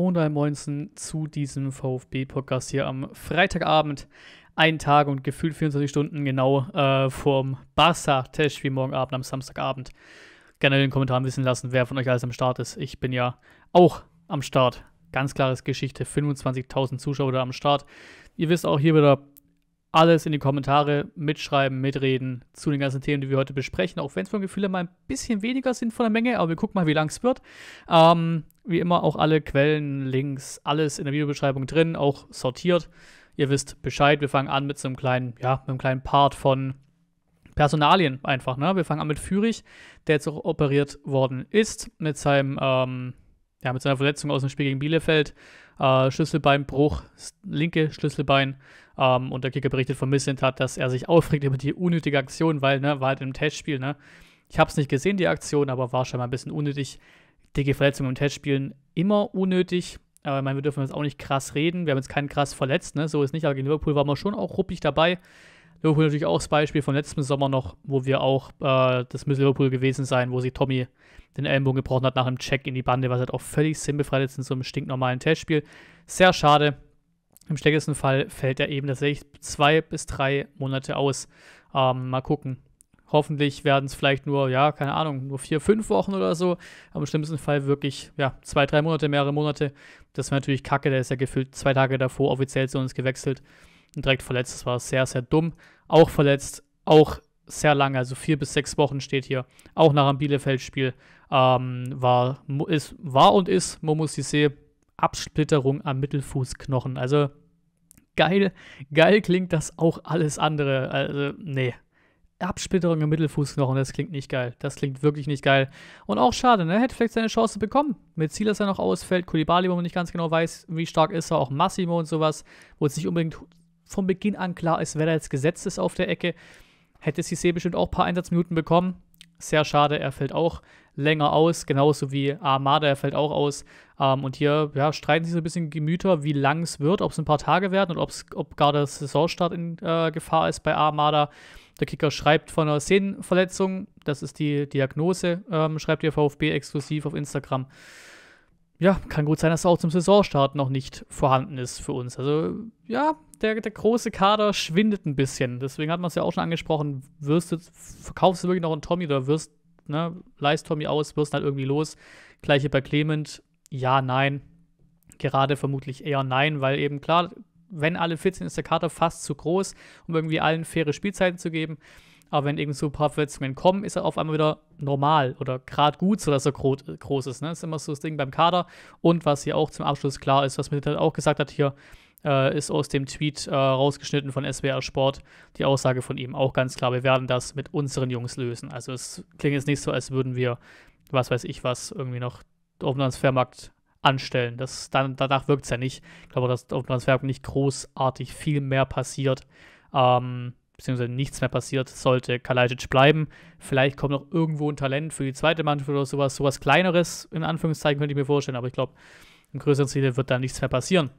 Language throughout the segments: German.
Oder Moinsen zu diesem VfB-Podcast hier am Freitagabend. Ein Tag und gefühlt 24 Stunden genau äh, vorm barca wie morgen Abend am Samstagabend. Gerne in den Kommentaren wissen lassen, wer von euch alles am Start ist. Ich bin ja auch am Start. Ganz klares Geschichte. 25.000 Zuschauer da am Start. Ihr wisst auch hier wieder, alles in die Kommentare mitschreiben, mitreden zu den ganzen Themen, die wir heute besprechen. Auch wenn es vom Gefühl her mal ein bisschen weniger sind von der Menge, aber wir gucken mal, wie lang es wird. Ähm, wie immer auch alle Quellen, Links, alles in der Videobeschreibung drin, auch sortiert. Ihr wisst Bescheid. Wir fangen an mit so einem kleinen, ja, mit einem kleinen Part von Personalien einfach. Ne? Wir fangen an mit Fürich, der jetzt auch operiert worden ist mit seinem, ähm, ja, mit seiner Verletzung aus dem Spiel gegen Bielefeld. Äh, Schlüsselbeinbruch, linke Schlüsselbein. Ähm, und der Kicker berichtet von Missentat, dass er sich aufregt über die unnötige Aktion, weil, ne, war halt im Testspiel, ne? Ich habe es nicht gesehen, die Aktion, aber war scheinbar ein bisschen unnötig. Dicke Verletzungen im Testspielen immer unnötig. Aber ich meine, wir dürfen jetzt auch nicht krass reden. Wir haben jetzt keinen krass verletzt, ne? So ist nicht. Aber gegen Liverpool waren wir schon auch ruppig dabei. Liverpool natürlich auch das Beispiel von letztem Sommer noch, wo wir auch, äh, das müsste Liverpool gewesen sein, wo sich Tommy den Ellenbogen gebrochen hat nach einem Check in die Bande, was halt auch völlig sinnbefreit ist in so einem stinknormalen Testspiel. Sehr schade. Im schlechtesten Fall fällt er eben tatsächlich zwei bis drei Monate aus. Ähm, mal gucken. Hoffentlich werden es vielleicht nur, ja, keine Ahnung, nur vier, fünf Wochen oder so. Aber im schlimmsten Fall wirklich, ja, zwei, drei Monate, mehrere Monate. Das wäre natürlich kacke. Der ist ja gefühlt zwei Tage davor offiziell zu uns gewechselt und direkt verletzt. Das war sehr, sehr dumm. Auch verletzt, auch sehr lange, also vier bis sechs Wochen steht hier. Auch nach einem Bielefeld-Spiel ähm, war, war und ist Momo Sissé Absplitterung am Mittelfußknochen. Also geil, geil klingt das auch alles andere. Also, nee. Absplitterung im Mittelfußknochen, das klingt nicht geil. Das klingt wirklich nicht geil. Und auch schade, ne? Hätte vielleicht seine Chance bekommen. Mit Ziel, dass er noch ausfällt. Kulibali, wo man nicht ganz genau weiß, wie stark ist er. Auch Massimo und sowas, wo es nicht unbedingt von Beginn an klar ist, wer da jetzt gesetzt ist auf der Ecke. Hätte Cissé bestimmt auch ein paar Einsatzminuten bekommen. Sehr schade, er fällt auch länger aus, genauso wie Armada er fällt auch aus. Ähm, und hier ja, streiten sich so ein bisschen Gemüter, wie lang es wird, ob es ein paar Tage werden und ob gar der Saisonstart in äh, Gefahr ist bei Armada. Der Kicker schreibt von einer Sehnenverletzung, das ist die Diagnose, ähm, schreibt ihr VfB exklusiv auf Instagram. Ja, kann gut sein, dass er auch zum Saisonstart noch nicht vorhanden ist für uns. Also ja, der, der große Kader schwindet ein bisschen. Deswegen hat man es ja auch schon angesprochen. Wirst du, verkaufst du wirklich noch einen Tommy oder wirst ne, leist Tommy aus, wirst halt irgendwie los. Gleiche bei Clement, ja, nein. Gerade vermutlich eher nein, weil eben klar, wenn alle fit sind, ist der Kader fast zu groß, um irgendwie allen faire Spielzeiten zu geben. Aber wenn eben so ein paar Verletzungen kommen, ist er auf einmal wieder normal oder gerade gut, sodass er gro groß ist. Ne? Das ist immer so das Ding beim Kader. Und was hier auch zum Abschluss klar ist, was mir halt auch gesagt hat hier, äh, ist aus dem Tweet äh, rausgeschnitten von SWR Sport die Aussage von ihm auch ganz klar. Wir werden das mit unseren Jungs lösen. Also es klingt jetzt nicht so, als würden wir, was weiß ich was, irgendwie noch auf dem Transfermarkt anstellen. Das, dann, danach wirkt es ja nicht. Ich glaube, dass auf dem Transfermarkt nicht großartig viel mehr passiert. Ähm, beziehungsweise nichts mehr passiert, sollte Kalajdzic bleiben. Vielleicht kommt noch irgendwo ein Talent für die zweite Mannschaft oder sowas, sowas Kleineres, in Anführungszeichen, könnte ich mir vorstellen, aber ich glaube, im größeren Ziel wird da nichts mehr passieren.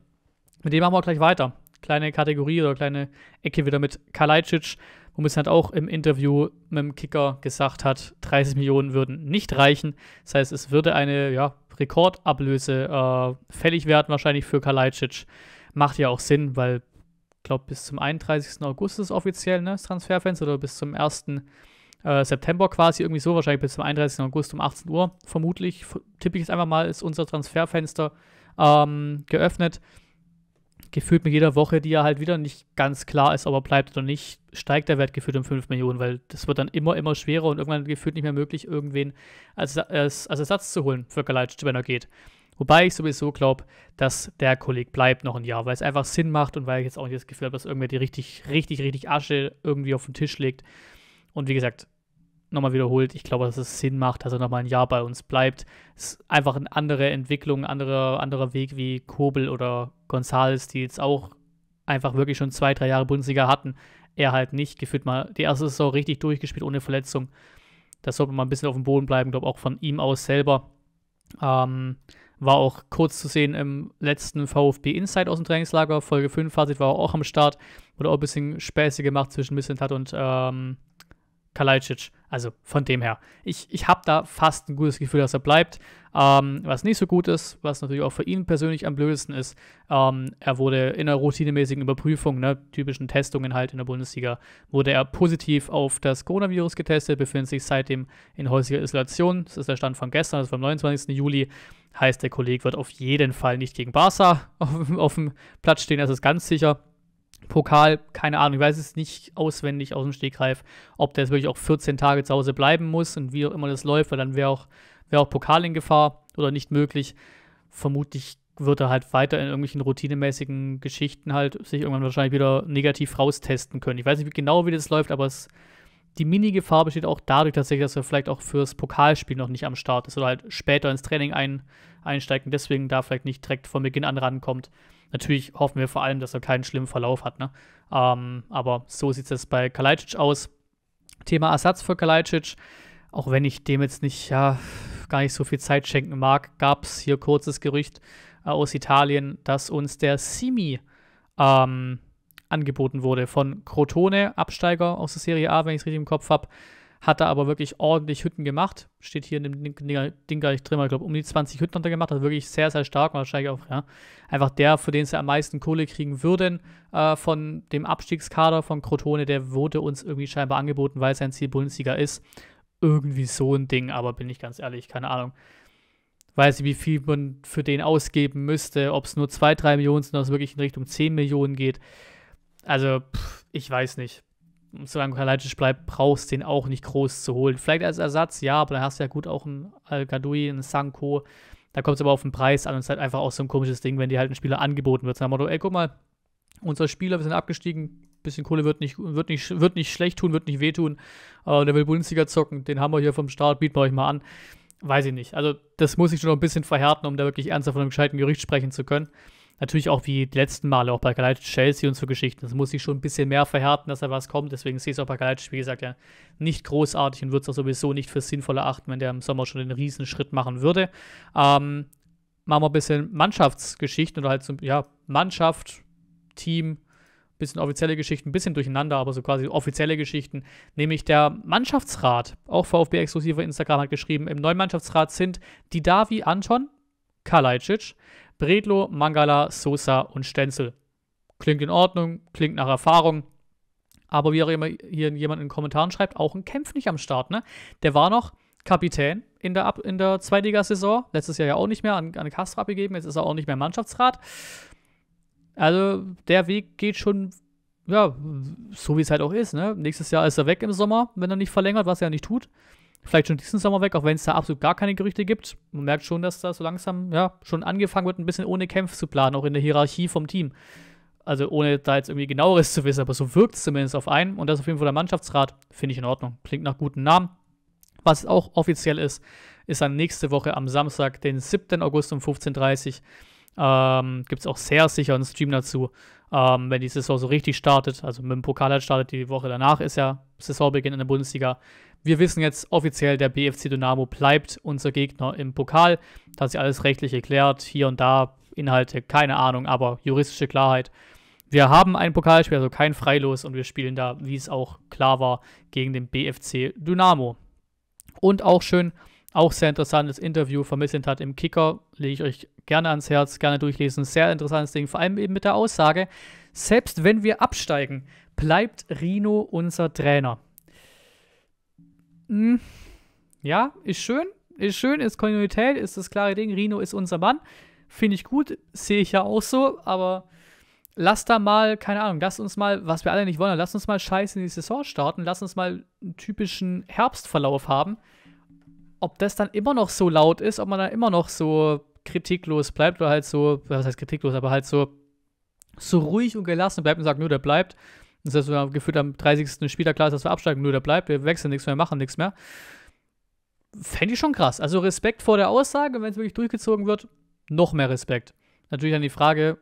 Mit dem machen wir gleich weiter. Kleine Kategorie oder kleine Ecke wieder mit Kalajdzic, wo halt auch im Interview mit dem Kicker gesagt hat, 30 Millionen würden nicht reichen. Das heißt, es würde eine ja, Rekordablöse äh, fällig werden wahrscheinlich für Kalajdzic. Macht ja auch Sinn, weil ich glaube, bis zum 31. August ist offiziell ne, das Transferfenster oder bis zum 1. Äh, September quasi, irgendwie so, wahrscheinlich bis zum 31. August um 18 Uhr, vermutlich, tippe ich jetzt einfach mal, ist unser Transferfenster ähm, geöffnet gefühlt mit jeder Woche, die ja halt wieder nicht ganz klar ist, ob er bleibt oder nicht, steigt der Wert gefühlt um 5 Millionen, weil das wird dann immer, immer schwerer und irgendwann gefühlt nicht mehr möglich, irgendwen als, als, als Ersatz zu holen für Galeitsch, wenn er geht. Wobei ich sowieso glaube, dass der Kollege bleibt noch ein Jahr, weil es einfach Sinn macht und weil ich jetzt auch nicht das Gefühl habe, dass irgendwer die richtig, richtig, richtig Asche irgendwie auf den Tisch legt. Und wie gesagt, nochmal wiederholt, ich glaube, dass es Sinn macht, dass er nochmal ein Jahr bei uns bleibt. Es ist einfach eine andere Entwicklung, ein anderer, anderer Weg wie Kobel oder Gonzales, die jetzt auch einfach wirklich schon zwei, drei Jahre Bundesliga hatten. Er halt nicht, gefühlt mal die erste Saison richtig durchgespielt ohne Verletzung. Das sollte mal ein bisschen auf dem Boden bleiben, glaube auch von ihm aus selber. Ähm, war auch kurz zu sehen im letzten VfB Inside aus dem Trainingslager. Folge 5 Fazit war auch am Start. Wurde auch ein bisschen Späße gemacht zwischen Missentat und ähm, Kalajdzic. Also von dem her. Ich, ich habe da fast ein gutes Gefühl, dass er bleibt. Ähm, was nicht so gut ist, was natürlich auch für ihn persönlich am blödesten ist, ähm, er wurde in einer routinemäßigen Überprüfung, ne, typischen Testungen halt in der Bundesliga, wurde er positiv auf das Coronavirus getestet, befindet sich seitdem in häuslicher Isolation. Das ist der Stand von gestern, also vom 29. Juli. Heißt, der Kollege wird auf jeden Fall nicht gegen Barca auf, auf dem Platz stehen, das ist ganz sicher. Pokal, keine Ahnung, ich weiß es nicht auswendig aus dem Stegreif, ob der jetzt wirklich auch 14 Tage zu Hause bleiben muss und wie auch immer das läuft, weil dann wäre auch, wär auch Pokal in Gefahr oder nicht möglich. Vermutlich wird er halt weiter in irgendwelchen routinemäßigen Geschichten halt sich irgendwann wahrscheinlich wieder negativ raustesten können. Ich weiß nicht genau, wie das läuft, aber es, die Mini-Gefahr besteht auch dadurch tatsächlich, dass er vielleicht auch fürs Pokalspiel noch nicht am Start ist oder halt später ins Training ein, einsteigt und deswegen da vielleicht nicht direkt von Beginn an rankommt. Natürlich hoffen wir vor allem, dass er keinen schlimmen Verlauf hat. Ne? Ähm, aber so sieht es bei Kalajdzic aus. Thema Ersatz für Kalajdzic. Auch wenn ich dem jetzt nicht, ja, gar nicht so viel Zeit schenken mag, gab es hier kurzes Gerücht äh, aus Italien, dass uns der Simi ähm, angeboten wurde von Crotone, Absteiger aus der Serie A, wenn ich es richtig im Kopf habe. Hat da aber wirklich ordentlich Hütten gemacht. Steht hier in dem Ding gar nicht drin, aber ich glaube, um die 20 Hütten hat er gemacht. Also wirklich sehr, sehr stark. Und wahrscheinlich auch ja, einfach der, für den sie am meisten Kohle kriegen würden äh, von dem Abstiegskader von Crotone. Der wurde uns irgendwie scheinbar angeboten, weil sein Ziel Bundesliga ist. Irgendwie so ein Ding, aber bin ich ganz ehrlich, keine Ahnung weiß ich, wie viel man für den ausgeben müsste, ob es nur 2, 3 Millionen sind, ob es wirklich in Richtung 10 Millionen geht. Also, pff, ich weiß nicht. Solange Kalajdzic bleibt, brauchst du den auch nicht groß zu holen. Vielleicht als Ersatz, ja, aber dann hast du ja gut auch einen Al-Gadoui, einen Sanko. Da kommt es aber auf den Preis an und es ist halt einfach auch so ein komisches Ding, wenn dir halt ein Spieler angeboten wird. Dann mal, ey, guck mal, unser Spieler, wir sind abgestiegen, bisschen Kohle wird nicht, wird nicht, wird nicht schlecht tun, wird nicht wehtun. Äh, der will Bundesliga zocken, den haben wir hier vom Start, bieten wir euch mal an. Weiß ich nicht. Also, das muss ich schon noch ein bisschen verhärten, um da wirklich ernsthaft von einem gescheiten Gericht sprechen zu können natürlich auch wie die letzten Male, auch bei Galactic Chelsea und so Geschichten. Das muss sich schon ein bisschen mehr verhärten, dass da was kommt. Deswegen sehe ich es auch bei Galactic, wie gesagt, ja, nicht großartig und würde es auch sowieso nicht für sinnvoll erachten, wenn der im Sommer schon den Riesenschritt machen würde. Ähm, machen wir ein bisschen Mannschaftsgeschichten oder halt so, ja, Mannschaft, Team, bisschen offizielle Geschichten, ein bisschen durcheinander, aber so quasi offizielle Geschichten. Nämlich der Mannschaftsrat, auch VfB exklusiver Instagram hat geschrieben, im neuen Mannschaftsrat sind Didavi Anton, Kalajdzic, Bredlo, Mangala, Sosa und Stenzel. Klingt in Ordnung, klingt nach Erfahrung. Aber wie auch immer hier jemand in den Kommentaren schreibt, auch ein Kämpf nicht am Start. Ne? Der war noch Kapitän in der, Ab in der Zweitligasaison. Letztes Jahr ja auch nicht mehr an, an Castro abgegeben. Jetzt ist er auch nicht mehr Mannschaftsrat. Also der Weg geht schon, ja, so wie es halt auch ist. Ne? Nächstes Jahr ist er weg im Sommer, wenn er nicht verlängert, was er ja nicht tut vielleicht schon diesen Sommer weg, auch wenn es da absolut gar keine Gerüchte gibt. Man merkt schon, dass da so langsam, ja, schon angefangen wird, ein bisschen ohne Kämpfe zu planen, auch in der Hierarchie vom Team. Also ohne da jetzt irgendwie genaueres zu wissen, aber so wirkt es zumindest auf einen. Und das auf jeden Fall der Mannschaftsrat, finde ich in Ordnung. Klingt nach guten Namen. Was auch offiziell ist, ist dann nächste Woche am Samstag, den 7. August um 15.30 Uhr. Ähm, Gibt es auch sehr sicher einen Stream dazu, ähm, wenn die Saison so richtig startet. Also mit dem Pokal halt startet die Woche danach, ist ja Saisonbeginn in der Bundesliga. Wir wissen jetzt offiziell, der BFC Dynamo bleibt unser Gegner im Pokal. Da hat alles rechtlich erklärt, Hier und da Inhalte, keine Ahnung, aber juristische Klarheit. Wir haben ein Pokalspiel, also kein Freilos und wir spielen da, wie es auch klar war, gegen den BFC Dynamo. Und auch schön, auch sehr interessantes Interview von hat im Kicker, lege ich euch gerne ans Herz, gerne durchlesen. Sehr interessantes Ding, vor allem eben mit der Aussage, selbst wenn wir absteigen, bleibt Rino unser Trainer mh, ja, ist schön, ist schön, ist Kontinuität, ist das klare Ding, Rino ist unser Mann. Finde ich gut, sehe ich ja auch so, aber lass da mal, keine Ahnung, lass uns mal, was wir alle nicht wollen, lass uns mal scheiße in die Saison starten, lass uns mal einen typischen Herbstverlauf haben. Ob das dann immer noch so laut ist, ob man da immer noch so kritiklos bleibt oder halt so, was heißt kritiklos, aber halt so, so ruhig und gelassen bleibt und sagt, nur der bleibt das heißt, wir gefühlt am 30. Spieler klar ist, dass wir absteigen, nur der bleibt, wir wechseln nichts mehr, machen nichts mehr. Fände ich schon krass. Also Respekt vor der Aussage, wenn es wirklich durchgezogen wird, noch mehr Respekt. Natürlich dann die Frage,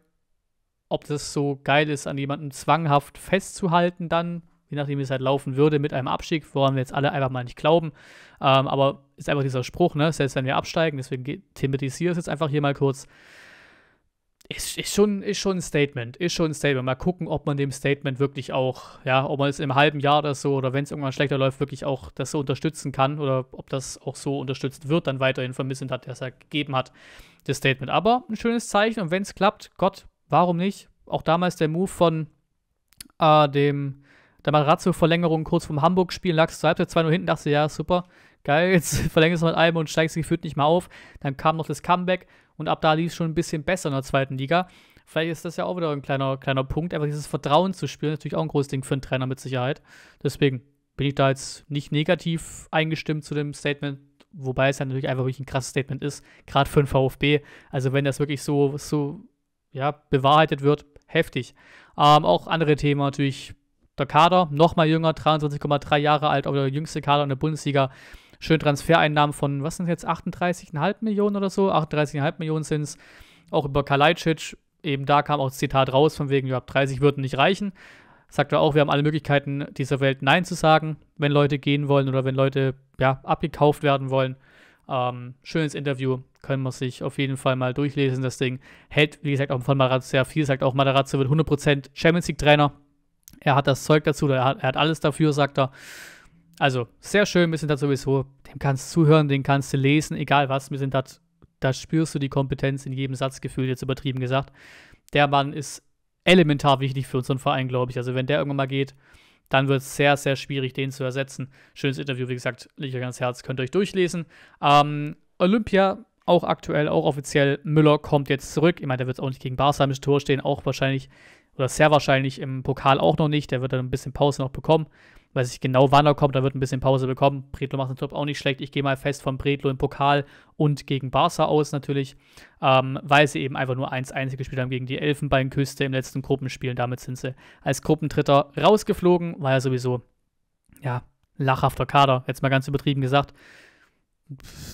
ob das so geil ist, an jemanden zwanghaft festzuhalten, dann, je nachdem, wie es halt laufen würde, mit einem Abstieg, woran wir jetzt alle einfach mal nicht glauben. Ähm, aber ist einfach dieser Spruch, ne? Selbst wenn wir absteigen, deswegen thematisiere ich es jetzt einfach hier mal kurz. Ist, ist, schon, ist schon ein Statement, ist schon ein Statement. Mal gucken, ob man dem Statement wirklich auch, ja, ob man es im halben Jahr oder so oder wenn es irgendwann schlechter läuft, wirklich auch das so unterstützen kann oder ob das auch so unterstützt wird, dann weiterhin vermissend hat, der es ja gegeben hat, das Statement. Aber ein schönes Zeichen und wenn es klappt, Gott, warum nicht? Auch damals der Move von äh, dem, der Marazzo-Verlängerung kurz vom Hamburg-Spiel, lagst du zur Halbzeit 2 nur hinten, dachte ja, super, geil, jetzt verlängerst du mit einem und steigst gefühlt nicht mal auf. Dann kam noch das Comeback und ab da lief es schon ein bisschen besser in der zweiten Liga. Vielleicht ist das ja auch wieder ein kleiner, kleiner Punkt. Einfach dieses Vertrauen zu spielen, natürlich auch ein großes Ding für einen Trainer mit Sicherheit. Deswegen bin ich da jetzt nicht negativ eingestimmt zu dem Statement, wobei es ja natürlich einfach wirklich ein krasses Statement ist, gerade für den VfB. Also wenn das wirklich so, so ja, bewahrheitet wird, heftig. Ähm, auch andere Themen natürlich, der Kader, nochmal jünger, 23,3 Jahre alt, aber der jüngste Kader in der Bundesliga schöne Transfereinnahmen von, was sind jetzt, 38,5 Millionen oder so? 38,5 Millionen sind es. Auch über Kalajdzic, eben da kam auch das Zitat raus, von wegen, ja, 30 würden nicht reichen. Sagt er auch, wir haben alle Möglichkeiten, dieser Welt Nein zu sagen, wenn Leute gehen wollen oder wenn Leute, ja, abgekauft werden wollen. Ähm, schönes Interview, können wir sich auf jeden Fall mal durchlesen, das Ding. Hält, wie gesagt, auch von Matarazzo sehr viel, sagt auch, Matarazzo wird 100% Champions League Trainer. Er hat das Zeug dazu, er hat, er hat alles dafür, sagt er. Also, sehr schön, wir sind da sowieso, dem kannst du zuhören, den kannst du lesen, egal was, wir sind da, da spürst du die Kompetenz in jedem Satzgefühl, jetzt übertrieben gesagt. Der Mann ist elementar wichtig für unseren Verein, glaube ich. Also, wenn der irgendwann mal geht, dann wird es sehr, sehr schwierig, den zu ersetzen. Schönes Interview, wie gesagt, liegt euch ganz Herz, könnt ihr euch durchlesen. Ähm, Olympia, auch aktuell, auch offiziell, Müller kommt jetzt zurück. Ich meine, der wird auch nicht gegen Barca im Tor stehen, auch wahrscheinlich oder sehr wahrscheinlich im Pokal auch noch nicht. Der wird dann ein bisschen Pause noch bekommen weiß ich genau, wann er kommt, dann wird ein bisschen Pause bekommen. Predlo macht den Top auch nicht schlecht. Ich gehe mal fest von Predlo im Pokal und gegen Barca aus natürlich, ähm, weil sie eben einfach nur 1-1 gespielt haben gegen die Elfenbeinküste im letzten Gruppenspiel. Und damit sind sie als Gruppentritter rausgeflogen, war ja sowieso, ja, lachhafter Kader, jetzt mal ganz übertrieben gesagt.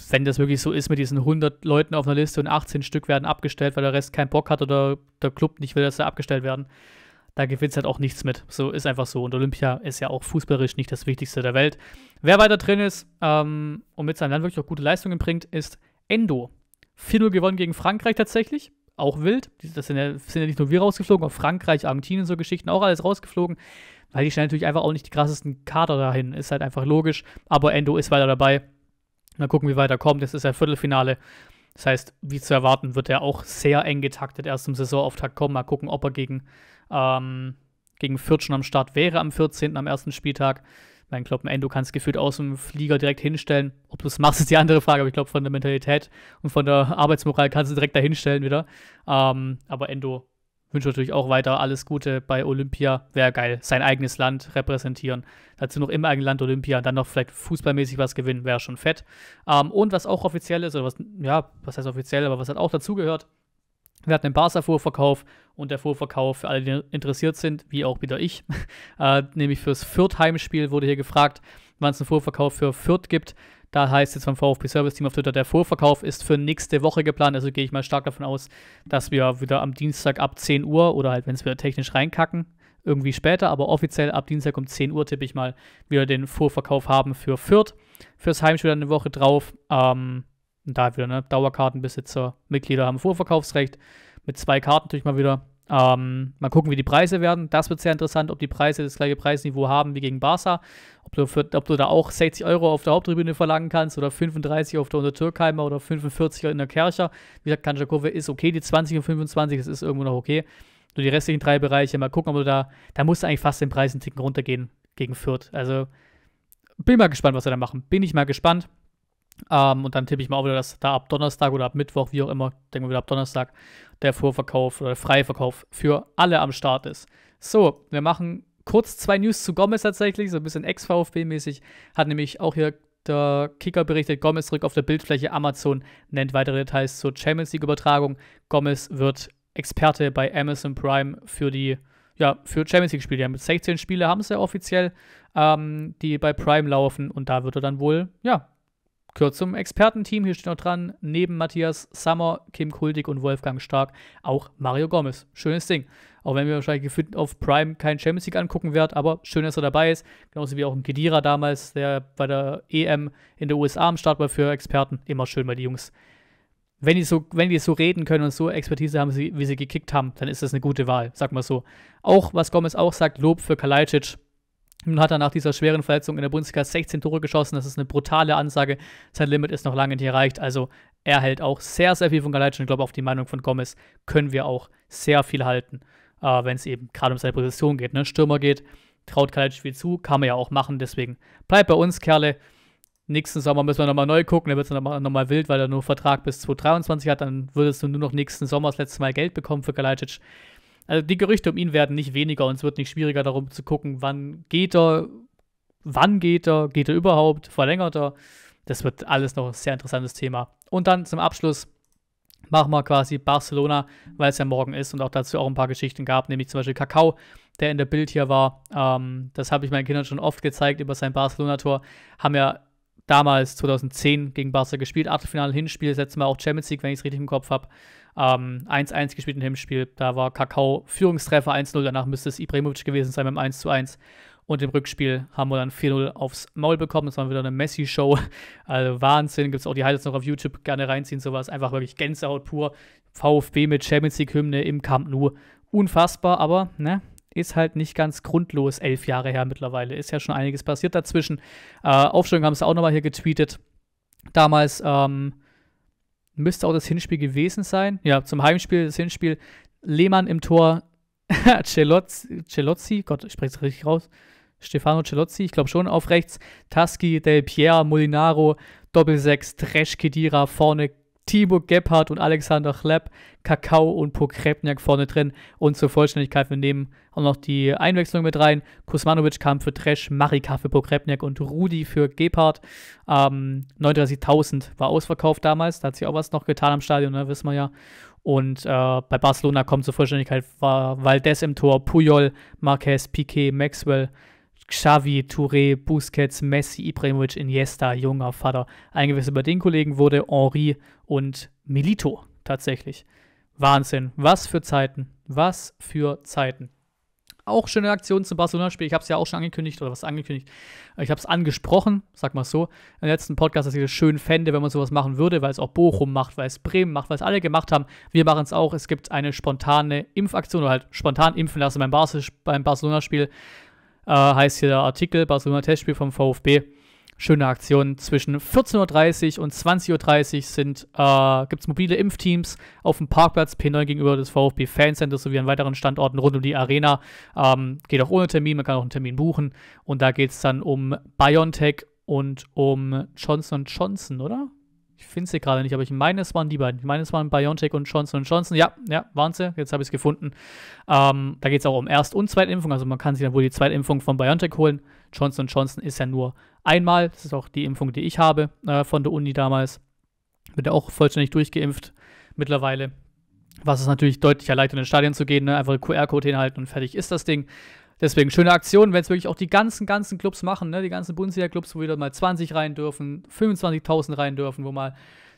Wenn das wirklich so ist mit diesen 100 Leuten auf einer Liste und 18 Stück werden abgestellt, weil der Rest keinen Bock hat oder der Club nicht will, dass sie abgestellt werden, da gewinnst halt auch nichts mit. So ist einfach so. Und Olympia ist ja auch fußballerisch nicht das Wichtigste der Welt. Wer weiter drin ist ähm, und mit seinem Land wirklich auch gute Leistungen bringt, ist Endo. 4-0 gewonnen gegen Frankreich tatsächlich. Auch wild. Das sind ja, sind ja nicht nur wir rausgeflogen, auch Frankreich, Argentinien, so Geschichten, auch alles rausgeflogen. Weil die stellen natürlich einfach auch nicht die krassesten Kader dahin. Ist halt einfach logisch. Aber Endo ist weiter dabei. Mal gucken, wie weiter kommt. Das ist ja Viertelfinale. Das heißt, wie zu erwarten, wird er auch sehr eng getaktet erst im Saisonauftakt kommen. Mal gucken, ob er gegen, ähm, gegen Fürth schon am Start wäre am 14. am ersten Spieltag. Mein ich glaube, ein Endo kann es gefühlt aus dem Flieger direkt hinstellen. Ob du es machst, ist die andere Frage. Aber ich glaube, von der Mentalität und von der Arbeitsmoral kannst du direkt dahinstellen wieder. Ähm, aber Endo wünsche natürlich auch weiter alles Gute bei Olympia. Wäre geil. Sein eigenes Land repräsentieren. Dazu noch im eigenen Land Olympia. Dann noch vielleicht fußballmäßig was gewinnen. Wäre schon fett. Ähm, und was auch offiziell ist, oder was, ja, was heißt offiziell, aber was hat auch dazugehört. Wir hatten einen Barca-Vorverkauf und der Vorverkauf für alle, die interessiert sind, wie auch wieder ich. äh, nämlich fürs Fürth-Heimspiel wurde hier gefragt, wann es einen Vorverkauf für Fürth gibt. Da heißt es vom VfB Service Team auf Twitter, der Vorverkauf ist für nächste Woche geplant. Also gehe ich mal stark davon aus, dass wir wieder am Dienstag ab 10 Uhr oder halt, wenn es wieder technisch reinkacken, irgendwie später, aber offiziell ab Dienstag um 10 Uhr tippe ich mal, wieder den Vorverkauf haben für Fürth. Fürs Heimspiel eine Woche drauf. Ähm, da wieder, ne? Dauerkartenbesitzer, Mitglieder haben Vorverkaufsrecht. Mit zwei Karten natürlich mal wieder. Ähm, mal gucken, wie die Preise werden. Das wird sehr interessant, ob die Preise das gleiche Preisniveau haben wie gegen Barca. Ob du, für, ob du da auch 60 Euro auf der Haupttribüne verlangen kannst oder 35 auf der Untertürkheimer oder 45 in der Kercher. Wie gesagt, Kanjakowe ist okay, die 20 und 25, das ist irgendwo noch okay. Nur die restlichen drei Bereiche, mal gucken, ob du da, da musst du eigentlich fast den Preis ein Ticken runtergehen gegen Fürth. Also bin mal gespannt, was sie da machen. Bin ich mal gespannt. Ähm, und dann tippe ich mal auch wieder, dass da ab Donnerstag oder ab Mittwoch, wie auch immer, denken wir wieder ab Donnerstag, der Vorverkauf oder der Freiverkauf für alle am Start ist. So, wir machen kurz zwei News zu Gomez tatsächlich, so ein bisschen ex-VfB-mäßig. Hat nämlich auch hier der Kicker berichtet, Gomez rück auf der Bildfläche. Amazon nennt weitere Details zur Champions League-Übertragung. Gomez wird Experte bei Amazon Prime für die ja, für Champions League-Spiele. Ja, mit 16 Spiele haben sie ja offiziell, ähm, die bei Prime laufen und da wird er dann wohl ja, Kurz zum Expertenteam, hier steht noch dran, neben Matthias Sommer, Kim Kuldig und Wolfgang Stark auch Mario Gomez. Schönes Ding. Auch wenn wir wahrscheinlich gefühlt auf Prime keinen Champions League angucken werden, aber schön, dass er dabei ist. Genauso wie auch ein Kedira damals, der bei der EM in der USA am Start war für Experten. Immer schön, weil die Jungs, wenn die so, wenn die so reden können und so Expertise haben, wie sie gekickt haben, dann ist das eine gute Wahl, sag mal so. Auch, was Gomez auch sagt, Lob für Kalajdzic nun hat er nach dieser schweren Verletzung in der Bundesliga 16 Tore geschossen. Das ist eine brutale Ansage. Sein Limit ist noch lange nicht erreicht. Also er hält auch sehr, sehr viel von Galeitsch. Und ich glaube, auf die Meinung von Gomez können wir auch sehr viel halten, äh, wenn es eben gerade um seine Position geht. Ne? Stürmer geht, traut Galeitsch viel zu, kann man ja auch machen. Deswegen bleibt bei uns, Kerle. Nächsten Sommer müssen wir nochmal neu gucken. Da wird es nochmal noch mal wild, weil er nur Vertrag bis 2023 hat. Dann würdest du nur noch nächsten Sommer das letzte Mal Geld bekommen für Galeitsch. Also die Gerüchte um ihn werden nicht weniger und es wird nicht schwieriger darum zu gucken, wann geht er, wann geht er, geht er überhaupt, verlängert er. Das wird alles noch ein sehr interessantes Thema. Und dann zum Abschluss machen wir quasi Barcelona, weil es ja morgen ist und auch dazu auch ein paar Geschichten gab, nämlich zum Beispiel Kakao, der in der Bild hier war. Ähm, das habe ich meinen Kindern schon oft gezeigt über sein Barcelona-Tor. Haben ja damals 2010 gegen Barca gespielt, Achtelfinale, Hinspiel, letztes Mal auch Champions League, wenn ich es richtig im Kopf habe. 1-1 ähm, gespielt im Hinspiel. Da war Kakao Führungstreffer 1-0. Danach müsste es Ibrahimovic gewesen sein beim 1-1. Und im Rückspiel haben wir dann 4-0 aufs Maul bekommen. Das war wieder eine Messi-Show. Also Wahnsinn. Gibt es auch die Highlights noch auf YouTube. Gerne reinziehen, sowas. Einfach wirklich Gänsehaut pur. VfB mit Champions League-Hymne im Camp Nou. Unfassbar, aber ne, ist halt nicht ganz grundlos. Elf Jahre her mittlerweile. Ist ja schon einiges passiert dazwischen. Äh, Aufstellung haben sie auch nochmal hier getweetet. Damals, ähm, müsste auch das Hinspiel gewesen sein. Ja, zum Heimspiel, das Hinspiel. Lehmann im Tor, Celozzi, Gott, ich spreche es richtig raus. Stefano Celozzi, ich glaube schon auf rechts. Taski, Del Pierre, Molinaro, Doppelsechs, Dresch, Kedira, vorne Tibur Gebhardt und Alexander Chleb, Kakao und Pokrepniak vorne drin. Und zur Vollständigkeit, wir nehmen auch noch die Einwechslung mit rein. Kusmanovic kam für Tresch, Marika für Pokrepniak und Rudi für Gebhardt. Ähm, 39.000 war ausverkauft damals, da hat sich auch was noch getan am Stadion, ne, wissen wir ja. Und äh, bei Barcelona kommt zur Vollständigkeit war Valdez im Tor, Puyol, Marquez, Piquet, Maxwell, Xavi, Touré, Busquets, Messi, Ibrahimovic, Iniesta, junger Vater. Eingewechselt bei den Kollegen wurde Henri und Milito tatsächlich. Wahnsinn. Was für Zeiten. Was für Zeiten. Auch schöne Aktion zum Barcelona-Spiel. Ich habe es ja auch schon angekündigt oder was angekündigt. Ich habe es angesprochen, sag mal so, im letzten Podcast, dass ich es das schön fände, wenn man sowas machen würde, weil es auch Bochum macht, weil es Bremen macht, weil es alle gemacht haben. Wir machen es auch. Es gibt eine spontane Impfaktion oder halt spontan impfen lassen beim, Bar beim Barcelona-Spiel. Äh, heißt hier der Artikel Barcelona Testspiel vom VfB. Schöne Aktion. Zwischen 14.30 Uhr und 20.30 Uhr äh, gibt es mobile Impfteams auf dem Parkplatz P9 gegenüber des VfB Fancenters sowie an weiteren Standorten rund um die Arena. Ähm, geht auch ohne Termin, man kann auch einen Termin buchen. Und da geht es dann um BioNTech und um Johnson Johnson, oder? Ich finde sie gerade nicht, aber ich meine, es waren die beiden. Ich meine, es waren BioNTech und Johnson Johnson. Ja, ja, waren sie. Jetzt habe ich es gefunden. Ähm, da geht es auch um Erst- und Zweitimpfung. Also man kann sich dann wohl die Zweitimpfung von BioNTech holen. Johnson Johnson ist ja nur einmal. Das ist auch die Impfung, die ich habe äh, von der Uni damals. Wird ja auch vollständig durchgeimpft mittlerweile. Was es natürlich deutlich erleichtert, in den Stadion zu gehen. Ne? Einfach QR-Code hinhalten und fertig ist das Ding. Deswegen schöne Aktion, wenn es wirklich auch die ganzen, ganzen Clubs machen, ne? die ganzen Bundesliga-Clubs, wo wieder mal 20 rein dürfen, 25.000 rein dürfen, wo mal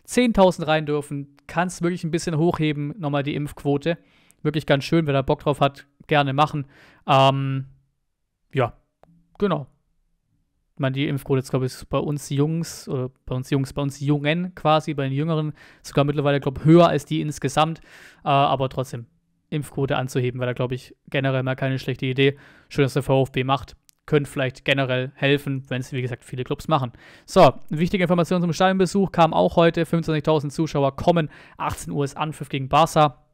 10.000 rein dürfen, kann es wirklich ein bisschen hochheben, nochmal die Impfquote. Wirklich ganz schön, wer da Bock drauf hat, gerne machen. Ähm, ja, genau. Ich meine, die Impfquote ist, glaube ich, bei uns Jungs, oder bei uns Jungs, bei uns Jungen quasi, bei den Jüngeren, sogar mittlerweile, glaube ich, höher als die insgesamt. Äh, aber trotzdem, Impfquote anzuheben, weil da glaube ich generell mal keine schlechte Idee. Schön, dass der VfB macht. Könnte vielleicht generell helfen, wenn es wie gesagt viele Clubs machen. So, wichtige Information zum Stadionbesuch kam auch heute. 25.000 Zuschauer kommen. 18 Uhr ist Anpfiff gegen Barca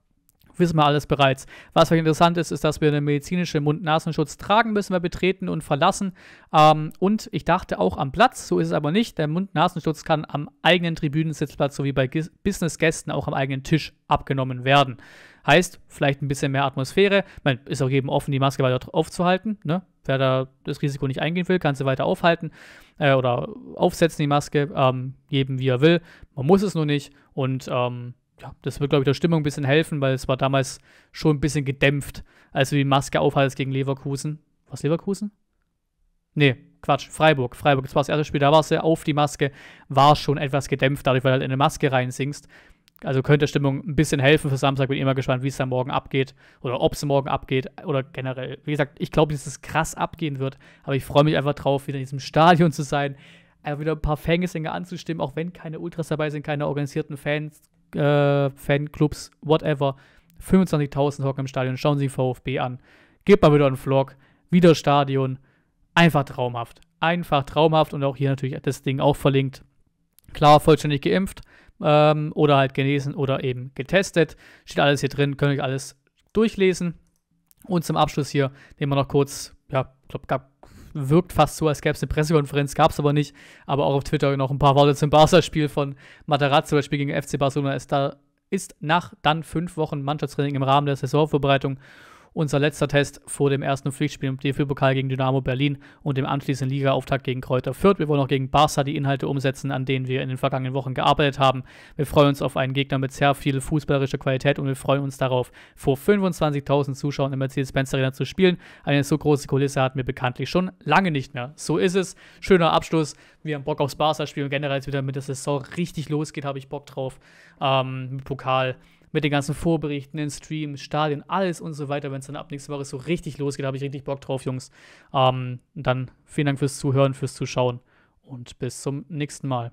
wissen wir alles bereits. Was vielleicht interessant ist, ist, dass wir einen medizinischen Mund-Nasenschutz tragen müssen, wenn wir betreten und verlassen. Ähm, und ich dachte auch am Platz, so ist es aber nicht. Der Mund-Nasenschutz kann am eigenen Tribünensitzplatz sowie bei Business-Gästen auch am eigenen Tisch abgenommen werden. Heißt, vielleicht ein bisschen mehr Atmosphäre. Man ist auch jedem offen, die Maske weiter aufzuhalten. Ne? Wer da das Risiko nicht eingehen will, kann sie weiter aufhalten äh, oder aufsetzen, die Maske, ähm, jedem wie er will. Man muss es nur nicht. Und ähm, ja, das wird, glaube ich, der Stimmung ein bisschen helfen, weil es war damals schon ein bisschen gedämpft, als du die Maske aufhalst gegen Leverkusen. Was Leverkusen? Nee, Quatsch, Freiburg. Freiburg, das war das erste Spiel, da warst du auf die Maske, war schon etwas gedämpft, dadurch, weil du halt in eine Maske reinsingst. Also könnte der Stimmung ein bisschen helfen für Samstag. Bin immer gespannt, wie es da morgen abgeht oder ob es morgen abgeht oder generell. Wie gesagt, ich glaube, dass es krass abgehen wird, aber ich freue mich einfach drauf, wieder in diesem Stadion zu sein, einfach wieder ein paar Fangesänge anzustimmen, auch wenn keine Ultras dabei sind, keine organisierten Fans, äh, Fanclubs, whatever. 25.000 hocken im Stadion, schauen Sie VfB an. Gebt mal wieder einen Vlog, wieder Stadion. Einfach traumhaft. Einfach traumhaft und auch hier natürlich das Ding auch verlinkt. Klar, vollständig geimpft ähm, oder halt genesen oder eben getestet. Steht alles hier drin, könnt ihr alles durchlesen. Und zum Abschluss hier nehmen wir noch kurz, ja, ich glaube, gab wirkt fast so, als gäbe es eine Pressekonferenz, gab es aber nicht. Aber auch auf Twitter noch ein paar Worte zum Barca-Spiel von Matarazzo, zum Beispiel gegen FC Barcelona ist da ist nach dann fünf Wochen Mannschaftstraining im Rahmen der Saisonvorbereitung unser letzter Test vor dem ersten Pflichtspiel im DFB-Pokal gegen Dynamo Berlin und dem anschließenden Liga-Auftakt gegen Kräuter Fürth. Wir wollen auch gegen Barca die Inhalte umsetzen, an denen wir in den vergangenen Wochen gearbeitet haben. Wir freuen uns auf einen Gegner mit sehr viel fußballerischer Qualität und wir freuen uns darauf, vor 25.000 Zuschauern im Mercedes-Benz Arena zu spielen. Eine so große Kulisse hatten wir bekanntlich schon lange nicht mehr. So ist es. Schöner Abschluss. Wir haben Bock aufs Barca-Spiel und generell jetzt wieder mit der Saison richtig losgeht, habe ich Bock drauf. Ähm, mit Pokal mit den ganzen Vorberichten, den Streams, Stadien, alles und so weiter, wenn es dann ab nächste Woche so richtig losgeht, habe ich richtig Bock drauf, Jungs. Ähm, dann vielen Dank fürs Zuhören, fürs Zuschauen und bis zum nächsten Mal.